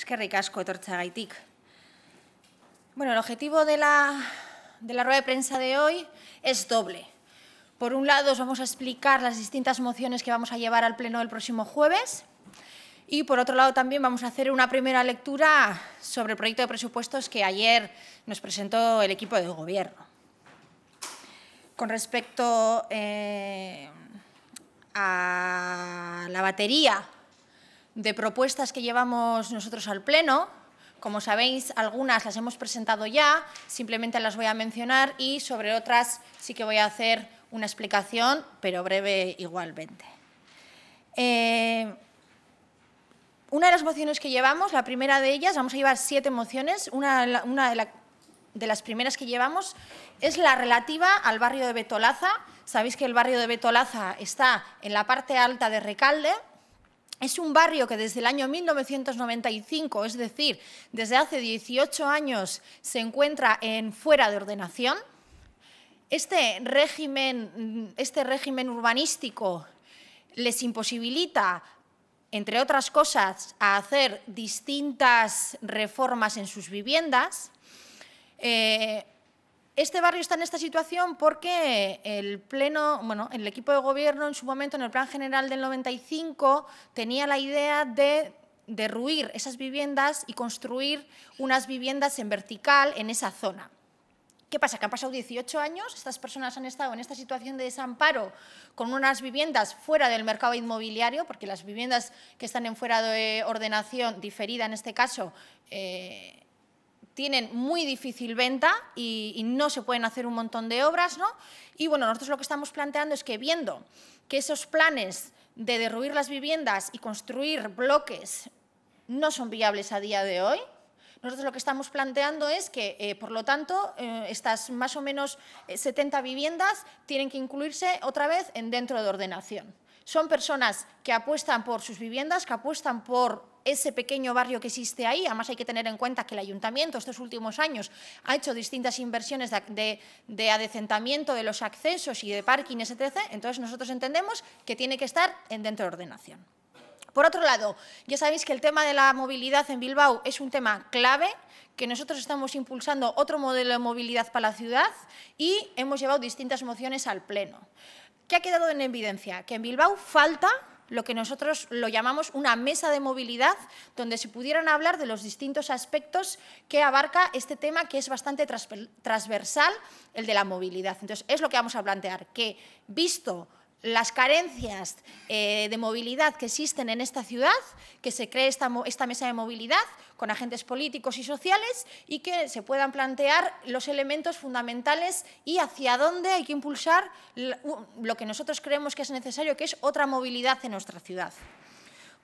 Eskerrik ricasco etortzagaitik. Bueno, el objetivo de la, de rueda de prensa de hoy es doble. Por un lado, os vamos a explicar las distintas mociones que vamos a llevar al Pleno el próximo jueves. Y, por otro lado, también vamos a hacer una primera lectura sobre el proyecto de presupuestos que ayer nos presentó el equipo de Gobierno. Con respecto eh, a la batería de propuestas que llevamos nosotros al Pleno. Como sabéis, algunas las hemos presentado ya, simplemente las voy a mencionar y sobre otras sí que voy a hacer una explicación, pero breve igualmente. Eh, una de las mociones que llevamos, la primera de ellas, vamos a llevar siete mociones, una, de las primeras que llevamos es la relativa al barrio de Betolaza. Sabéis que el barrio de Betolaza está en la parte alta de Recalde, es un barrio que desde el año 1995, es decir, desde hace 18 años, se encuentra en fuera de ordenación. Este régimen, este régimen urbanístico les imposibilita, entre otras cosas, a hacer distintas reformas en sus viviendas. Eh, este barrio está en esta situación porque el pleno, bueno, el equipo de gobierno en su momento, en el plan general del 95, tenía la idea de derruir esas viviendas y construir unas viviendas en vertical en esa zona. ¿Qué pasa? Que han pasado 18 años, estas personas han estado en esta situación de desamparo con unas viviendas fuera del mercado inmobiliario, porque las viviendas que están en fuera de ordenación diferida en este caso, eh, tienen muy difícil venta y, no se pueden hacer un montón de obras, ¿no? Y bueno, nosotros lo que estamos planteando es que viendo que esos planes de derruir las viviendas y construir bloques no son viables a día de hoy, nosotros lo que estamos planteando es que, eh, por lo tanto, eh, estas más o menos 70 eh, viviendas tienen que incluirse otra vez en dentro de ordenación. Son personas que apuestan por sus viviendas, que apuestan por ese pequeño barrio que existe ahí. Además, hay que tener en cuenta que el ayuntamiento estos últimos años ha hecho distintas inversiones de, adecentamiento de los accesos y de parkings, etc. Entonces, nosotros entendemos que tiene que estar dentro de ordenación. Por otro lado, ya sabéis que el tema de la movilidad en Bilbao es un tema clave, que nosotros estamos impulsando otro modelo de movilidad para la ciudad y hemos llevado distintas mociones al Pleno. ¿Qué ha quedado en evidencia? Que en Bilbao falta lo que nosotros lo llamamos una mesa de movilidad, donde se pudieran hablar de los distintos aspectos que abarca este tema que es bastante transversal, el de la movilidad. Entonces, es lo que vamos a plantear, que visto las carencias eh, de movilidad que existen en esta ciudad, que se cree esta, esta, mesa de movilidad con agentes políticos y sociales y que se puedan plantear los elementos fundamentales y hacia dónde hay que impulsar lo que nosotros creemos que es necesario, que es otra movilidad en nuestra ciudad.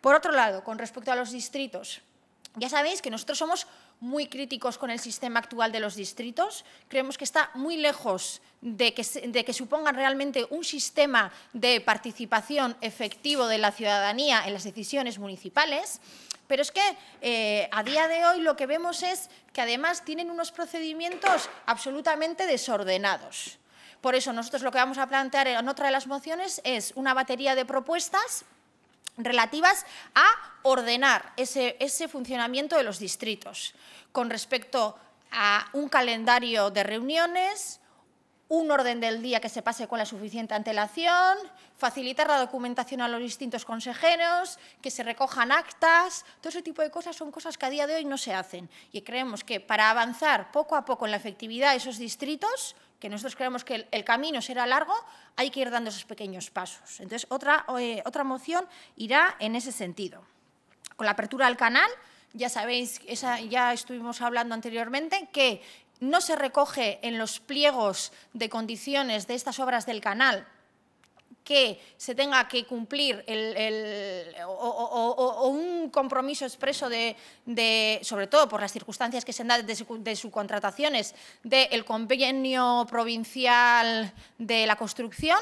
Por otro lado, con respecto a los distritos, ya sabéis que nosotros somos muy críticos con el sistema actual de los distritos. Creemos que está muy lejos de que, de supongan realmente un sistema de participación efectivo de la ciudadanía en las decisiones municipales. Pero es que eh, a día de hoy lo que vemos es que además tienen unos procedimientos absolutamente desordenados. Por eso nosotros lo que vamos a plantear en otra de las mociones es una batería de propuestas relativas a ordenar ese, funcionamiento de los distritos con respecto a un calendario de reuniones, un orden del día que se pase con la suficiente antelación, facilitar la documentación a los distintos consejeros, que se recojan actas, todo ese tipo de cosas son cosas que a día de hoy no se hacen. Y creemos que para avanzar poco a poco en la efectividad de esos distritos, que nosotros creemos que el, camino será largo, hay que ir dando esos pequeños pasos. Entonces, otra, eh, otra moción irá en ese sentido. Con la apertura al canal, ya sabéis, ya estuvimos hablando anteriormente, que no se recoge en los pliegos de condiciones de estas obras del canal que se tenga que cumplir o, un compromiso expreso de, sobre todo por las circunstancias que se dan de, sus de subcontrataciones, del convenio provincial de la construcción,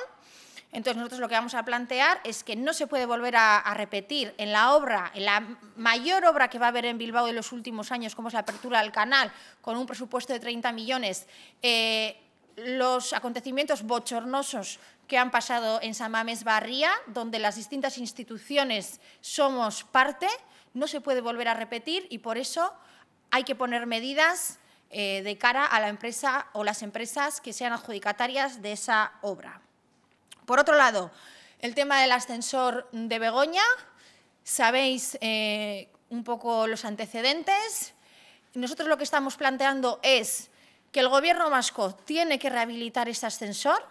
entonces, nosotros lo que vamos a plantear es que no se puede volver a, repetir en la obra, en la mayor obra que va a haber en Bilbao en los últimos años, como es la apertura del canal, con un presupuesto de 30 millones, eh, los acontecimientos bochornosos que han pasado en San Mames Barría, donde las distintas instituciones somos parte, no se puede volver a repetir y por eso hay que poner medidas eh, de cara a la empresa o las empresas que sean adjudicatarias de esa obra. Por otro lado, el tema del ascensor de Begoña, sabéis eh, un poco los antecedentes. Nosotros lo que estamos planteando es que el Gobierno vasco tiene que rehabilitar ese ascensor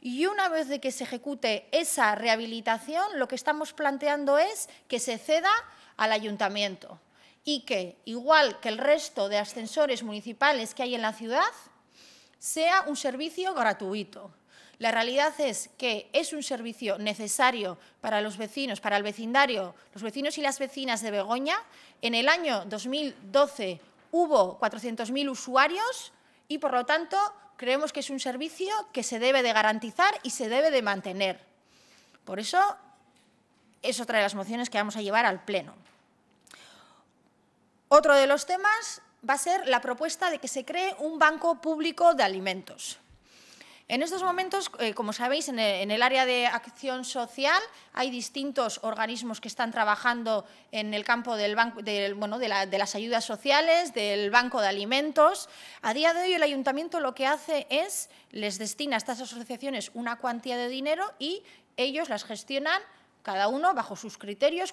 y una vez de que se ejecute esa rehabilitación, lo que estamos planteando es que se ceda al ayuntamiento y que, igual que el resto de ascensores municipales que hay en la ciudad, sea un servicio gratuito. La realidad es que es un servicio necesario para los vecinos, para el vecindario, los vecinos y las vecinas de Begoña. En el año 2012 hubo 400.000 usuarios y, por lo tanto, creemos que es un servicio que se debe de garantizar y se debe de mantener. Por eso, es otra de las mociones que vamos a llevar al Pleno. Otro de los temas va a ser la propuesta de que se cree un banco público de alimentos. En estos momentos, eh, como sabéis, en el, área de acción social hay distintos organismos que están trabajando en el campo de, las ayudas sociales, del banco de alimentos. A día de hoy el ayuntamiento lo que hace es, les destina a estas asociaciones una cuantía de dinero y ellos las gestionan cada uno bajo sus criterios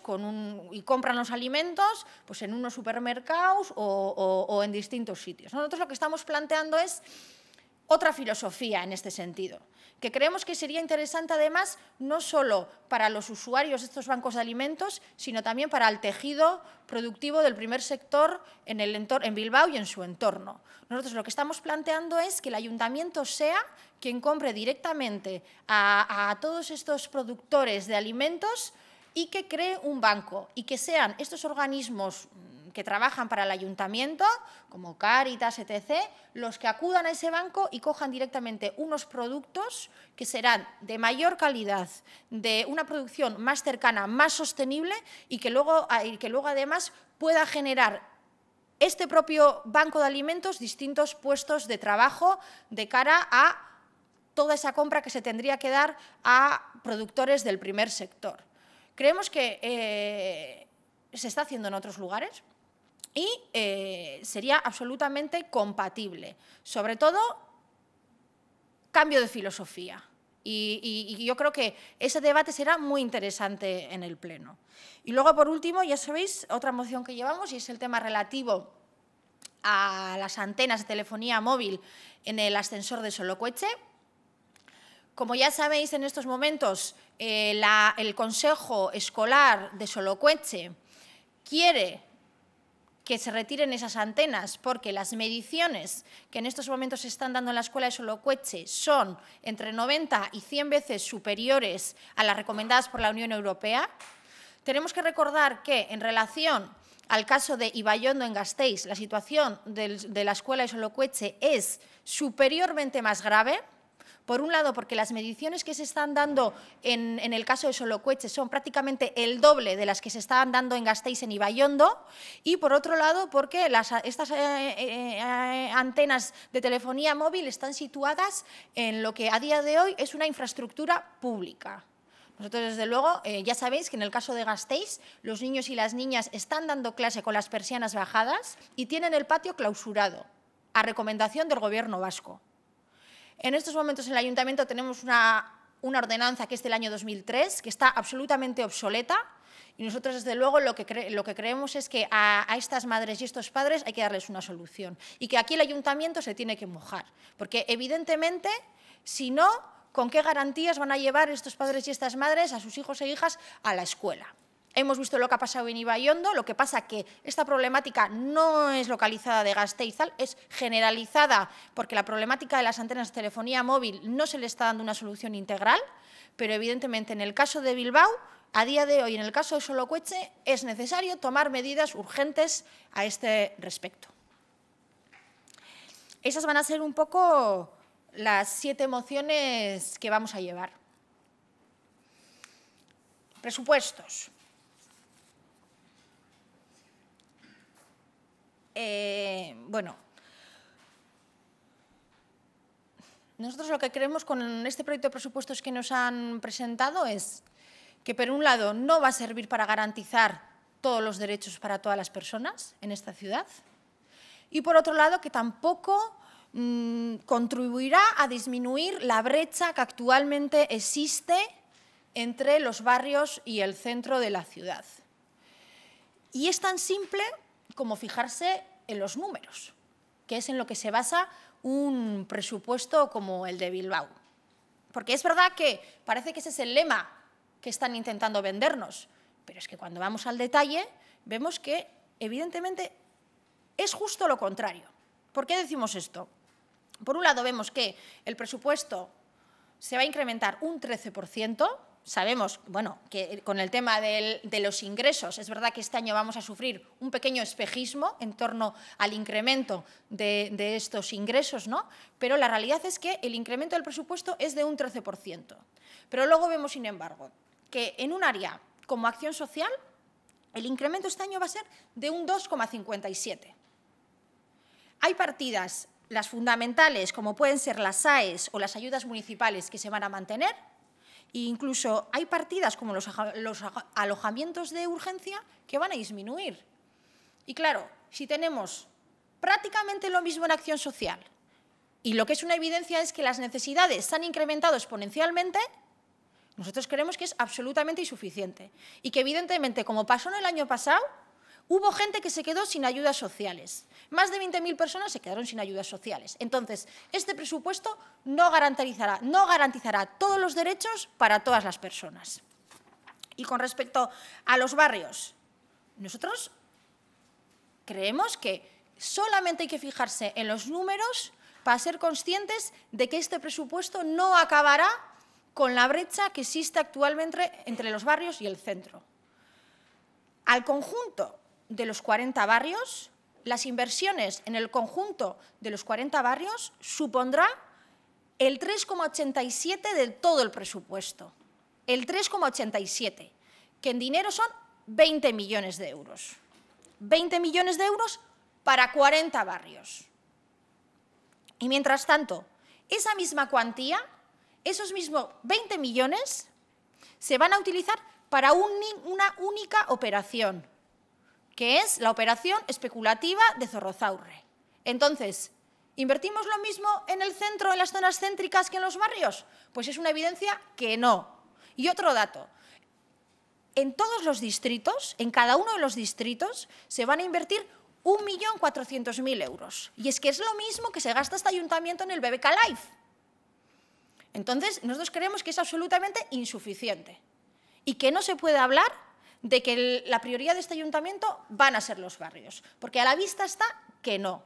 y compran los alimentos pues en unos supermercados o en distintos sitios. Nosotros lo que estamos planteando es otra filosofía en este sentido, que creemos que sería interesante además no solo para los usuarios de estos bancos de alimentos, sino también para el tejido productivo del primer sector en, Bilbao y en su entorno. Nosotros lo que estamos planteando es que el ayuntamiento sea quien compre directamente a todos estos productores de alimentos y que cree un banco y que sean estos organismos que trabajan para el ayuntamiento, como Caritas, etc., los que acudan a ese banco y cojan directamente unos productos que serán de mayor calidad, de una producción más cercana, más sostenible y que luego, ah, que luego además pueda generar este propio banco de alimentos distintos puestos de trabajo de cara a toda esa compra que se tendría que dar a productores del primer sector. Creemos que eh, se está haciendo en otros lugares, y eh, sería absolutamente compatible. Sobre todo, cambio de filosofía. Y, yo creo que ese debate será muy interesante en el Pleno. Y luego, por último, ya sabéis, otra moción que llevamos y es el tema relativo a las antenas de telefonía móvil en el ascensor de Solocueche. Como ya sabéis, en estos momentos eh, el Consejo Escolar de Solocueche quiere que se retiren esas antenas, porque las mediciones que en estos momentos se están dando en la escuela de Solocueche son entre 90 y 100 veces superiores a las recomendadas por la Unión Europea. Tenemos que recordar que, en relación al caso de Ibayondo en Gasteiz, la situación de la escuela de Solocueche es superiormente más grave, por un lado, porque las mediciones que se están dando en, el caso de Solocueche son prácticamente el doble de las que se estaban dando en Gasteiz, en Ibayondo, y por otro lado, porque estas eh, eh, eh, antenas de telefonía móvil están situadas en lo que a día de hoy es una infraestructura pública. Nosotros, desde luego, ya sabéis que en el caso de Gasteiz, los niños y las niñas están dando clase con las persianas bajadas y tienen el patio clausurado, a recomendación del Gobierno vasco. En estos momentos en el ayuntamiento tenemos una, ordenanza que es del año 2003, que está absolutamente obsoleta, y nosotros, desde luego, lo que, creemos es que a, a, estas madres y estos padres hay que darles una solución y que aquí el ayuntamiento se tiene que mojar, porque evidentemente, si no, ¿con qué garantías van a llevar estos padres y estas madres a sus hijos e hijas a la escuela? Hemos visto lo que ha pasado en Ibaiondo, lo que pasa es que esta problemática no es localizada de Gasteizal, es generalizada porque la problemática de las antenas de telefonía móvil no se le está dando una solución integral, pero evidentemente en el caso de Bilbao a día de hoy, en el caso de Solocueche, es necesario tomar medidas urgentes a este respecto. Esas van a ser un poco las siete mociones que vamos a llevar. Presupuestos. Eh, bueno, nosotros lo que creemos con este proyecto de presupuestos que nos han presentado es que, por un lado, no va a servir para garantizar todos los derechos para todas las personas en esta ciudad y, por otro lado, que tampoco mm, contribuirá a disminuir la brecha que actualmente existe entre los barrios y el centro de la ciudad. Y es tan simple como fijarse en los números, que es en lo que se basa un presupuesto como el de Bilbao. Porque es verdad que parece que ese es el lema que están intentando vendernos, pero es que cuando vamos al detalle vemos que evidentemente es justo lo contrario. ¿Por qué decimos esto? Por un lado vemos que el presupuesto se va a incrementar un 13%, sabemos, bueno, que con el tema de los ingresos, es verdad que este año vamos a sufrir un pequeño espejismo en torno al incremento de, estos ingresos, ¿no? Pero la realidad es que el incremento del presupuesto es de un 13%. Pero luego vemos, sin embargo, que en un área como acción social, el incremento este año va a ser de un 2,57%. Hay partidas, las fundamentales, como pueden ser las AES o las ayudas municipales, que se van a mantener, e incluso hay partidas como los, los alojamientos de urgencia que van a disminuir. Y claro, si tenemos prácticamente lo mismo en acción social y lo que es una evidencia es que las necesidades se han incrementado exponencialmente, nosotros creemos que es absolutamente insuficiente y que evidentemente, como pasó en el año pasado, Hubo gente que se quedó sin ayudas sociales. Más de 20.000 personas se quedaron sin ayudas sociales. Entonces, este presupuesto no garantizará, no garantizará todos los derechos para todas las personas. Y con respecto a los barrios, nosotros creemos que solamente hay que fijarse en los números para ser conscientes de que este presupuesto no acabará con la brecha que existe actualmente entre los barrios y el centro. Al conjunto de los 40 barrios, las inversiones en el conjunto de los 40 barrios supondrá el 3,87 de todo el presupuesto. El 3,87, que en dinero son 20 millones de euros. 20 millones de euros para 40 barrios. Y mientras tanto, esa misma cuantía, esos mismos 20 millones, se van a utilizar para una única operación, que es la operación especulativa de Zorrozaurre. Entonces, ¿invertimos lo mismo en el centro, en las zonas céntricas que en los barrios? Pues es una evidencia que no. Y otro dato, en todos los distritos, en cada uno de los distritos, se van a invertir 1.400.000 euros. Y es que es lo mismo que se gasta este ayuntamiento en el BBK Life. Entonces, nosotros creemos que es absolutamente insuficiente y que no se puede hablar de que la prioridad de este ayuntamiento van a ser los barrios, porque a la vista está que no.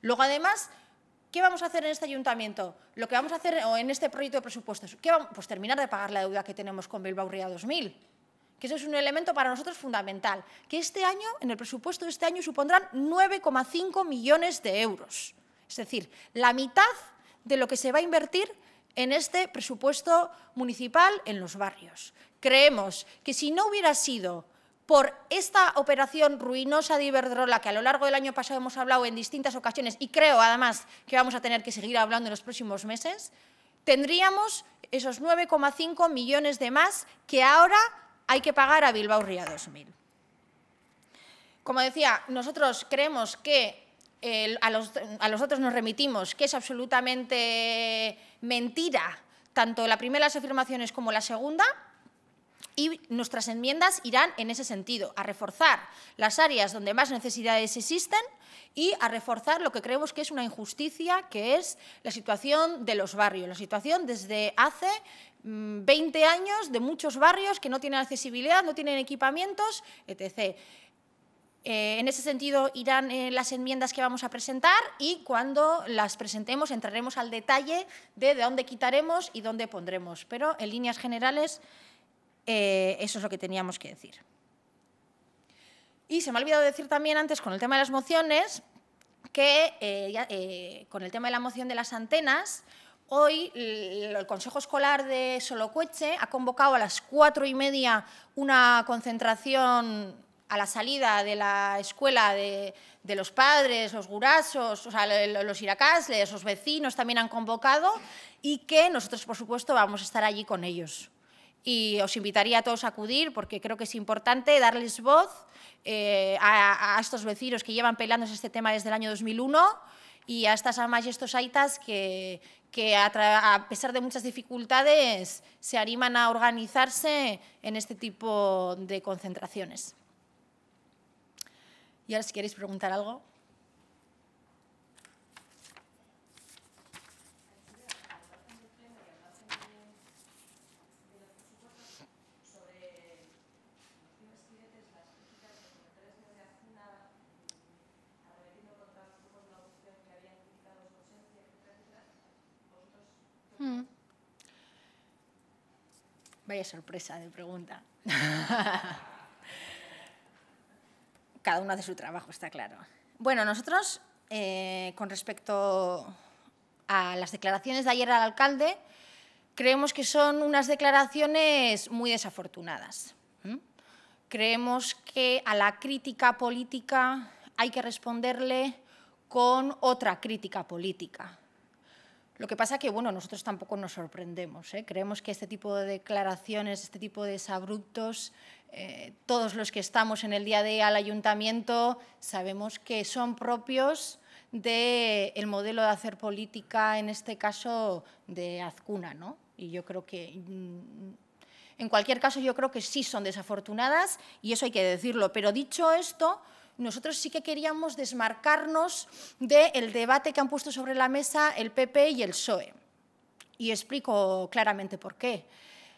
Luego, además, ¿qué vamos a hacer en este ayuntamiento? Lo que vamos a hacer o en este proyecto de presupuestos, vamos? Pues terminar de pagar la deuda que tenemos con Bilbao Ría 2000, que eso es un elemento para nosotros fundamental, que este año, en el presupuesto de este año, supondrán 9,5 millones de euros. Es decir, la mitad de lo que se va a invertir en este presupuesto municipal en los barrios creemos que si no hubiera sido por esta operación ruinosa de Iberdrola, que a lo largo del año pasado hemos hablado en distintas ocasiones y creo además que vamos a tener que seguir hablando en los próximos meses, tendríamos esos 9,5 millones de más que ahora hay que pagar a Bilbao Ría 2000. Como decía, nosotros creemos que eh, a, los, a los otros nos remitimos, que es absolutamente mentira tanto las primeras afirmaciones como la segunda, y nuestras enmiendas irán en ese sentido, a reforzar las áreas donde más necesidades existen y a reforzar lo que creemos que es una injusticia, que es la situación de los barrios, la situación desde hace 20 mm, años de muchos barrios que no tienen accesibilidad, no tienen equipamientos, etc. Eh, en ese sentido irán eh, las enmiendas que vamos a presentar y cuando las presentemos entraremos al detalle de dónde quitaremos y dónde pondremos. Pero en líneas generales eh, eso es lo que teníamos que decir. Y se me ha olvidado decir también antes con el tema de las mociones que eh, eh, con el tema de la moción de las antenas, hoy el, Consejo Escolar de Solocueche ha convocado a las cuatro y media una concentración a la salida de la escuela de, los padres, los gurasos, los iracasles, los vecinos también han convocado y que nosotros, por supuesto, vamos a estar allí con ellos y os invitaría a todos a acudir porque creo que es importante darles voz eh, a, estos vecinos que llevan peleándose este tema desde el año 2001 y a estas amas y estos aitas que, a, a, pesar de muchas dificultades se animan a organizarse en este tipo de concentraciones. Y ahora si queréis preguntar algo. sorpresa de pregunta. Cada uno hace su trabajo, está claro. Bueno, nosotros, eh, con respecto a las declaraciones de ayer al alcalde, creemos que son unas declaraciones muy desafortunadas. Creemos que a la crítica política hay que responderle con otra crítica política. Lo que pasa que, bueno, nosotros tampoco nos sorprendemos. ¿eh? Creemos que este tipo de declaraciones, este tipo de desabruptos, eh, todos los que estamos en el día de hoy al ayuntamiento sabemos que son propios del modelo de hacer política, en este caso de Azcuna, ¿no? Y yo creo que, mm, en cualquier caso, yo creo que sí son desafortunadas y eso hay que decirlo. Pero dicho esto, nosotros sí que queríamos desmarcarnos del debate que han puesto sobre la mesa el PP y el PSOE. Y explico claramente por qué.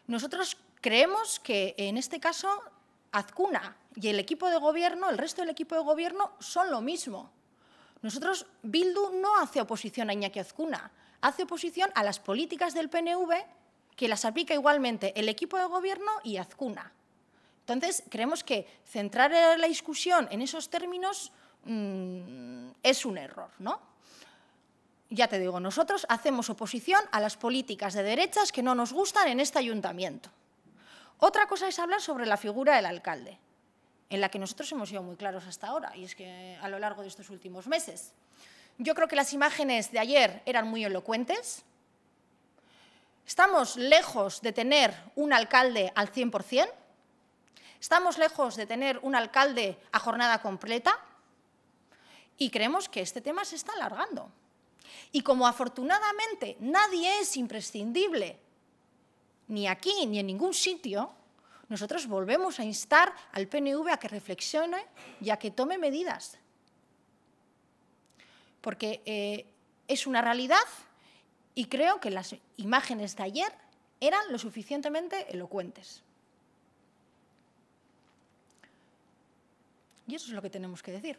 Nosotros creemos que en este caso Azcuna y el equipo de gobierno, el resto del equipo de gobierno, son lo mismo. Nosotros, Bildu no hace oposición a Iñaki Azcuna, hace oposición a las políticas del PNV que las aplica igualmente el equipo de gobierno y Azcuna. Entonces, creemos que centrar la discusión en esos términos mm, es un error, ¿no? Ya te digo, nosotros hacemos oposición a las políticas de derechas que no nos gustan en este ayuntamiento. Otra cosa es hablar sobre la figura del alcalde, en la que nosotros hemos sido muy claros hasta ahora, y es que a lo largo de estos últimos meses. Yo creo que las imágenes de ayer eran muy elocuentes. Estamos lejos de tener un alcalde al 100%. Estamos lejos de tener un alcalde a jornada completa y creemos que este tema se está alargando. Y como afortunadamente nadie es imprescindible, ni aquí ni en ningún sitio, nosotros volvemos a instar al PNV a que reflexione y a que tome medidas. Porque eh, es una realidad y creo que las imágenes de ayer eran lo suficientemente elocuentes. Y eso es lo que tenemos que decir.